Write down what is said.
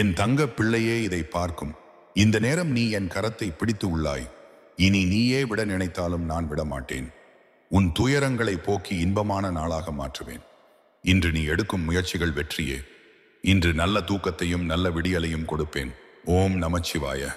என் தங்க பிள்ளையே இதை பார்க்கும் இந்த நேரம் நீ என் கரத்தை பிடித்து உள்ளாய் இனி நீயே விட நினைத்தாலும் நான் விடமாட்டேன் உன் துயரங்களை போக்கி இன்பமான நாளாக மாற்றுவேன் இன்று நீ எடுக்கும் முயற்சிகள் வெற்றியே இன்று நல்ல தூக்கத்தையும் நல்ல விடியலையும் கொடுப்பேன் ஓம் நமச்சிவாய